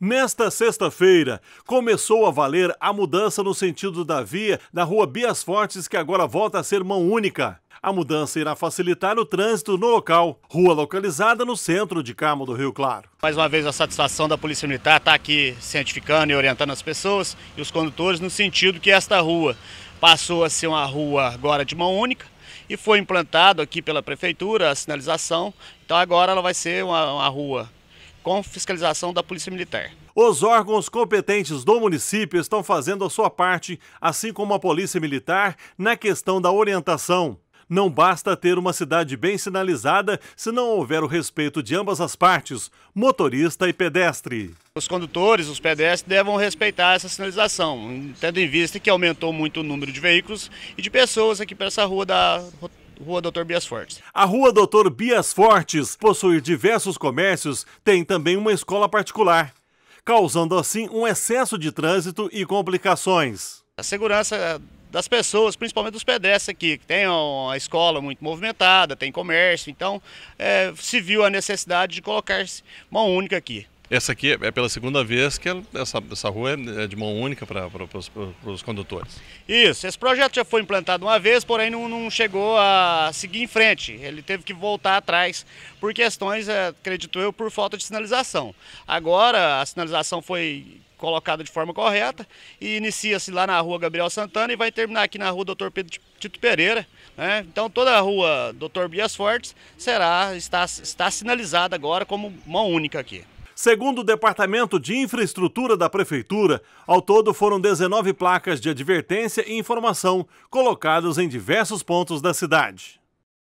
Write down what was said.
Nesta sexta-feira, começou a valer a mudança no sentido da via da rua Bias Fortes, que agora volta a ser mão única. A mudança irá facilitar o trânsito no local, rua localizada no centro de Carmo do Rio Claro. Mais uma vez, a satisfação da Polícia Militar está aqui cientificando e orientando as pessoas e os condutores no sentido que esta rua passou a ser uma rua agora de mão única, e foi implantado aqui pela prefeitura a sinalização. Então agora ela vai ser uma, uma rua com fiscalização da Polícia Militar. Os órgãos competentes do município estão fazendo a sua parte, assim como a Polícia Militar, na questão da orientação. Não basta ter uma cidade bem sinalizada se não houver o respeito de ambas as partes, motorista e pedestre. Os condutores, os pedestres, devem respeitar essa sinalização, tendo em vista que aumentou muito o número de veículos e de pessoas aqui para essa rua da Rua Doutor Bias Fortes. A Rua Doutor Bias Fortes possui diversos comércios, tem também uma escola particular, causando assim um excesso de trânsito e complicações. A segurança das pessoas, principalmente dos pedestres aqui, que tem uma escola muito movimentada, tem comércio, então é, se viu a necessidade de colocar mão única aqui. Essa aqui é pela segunda vez que essa, essa rua é, é de mão única para, para, os, condutores. Isso, esse projeto já foi implantado uma vez, porém não, não, chegou a seguir em frente. Ele teve que voltar atrás por questões, é, acredito eu, por falta de sinalização. Agora a sinalização foi colocada de forma correta e inicia-se lá na rua Gabriel Santana e vai terminar aqui na rua Doutor Pedro Tito Pereira. Né? Então toda a rua Doutor Bias Fortes será, está, está sinalizada agora como mão única aqui. Segundo o Departamento de Infraestrutura da Prefeitura, ao todo foram 19 placas de advertência e informação colocadas em diversos pontos da cidade.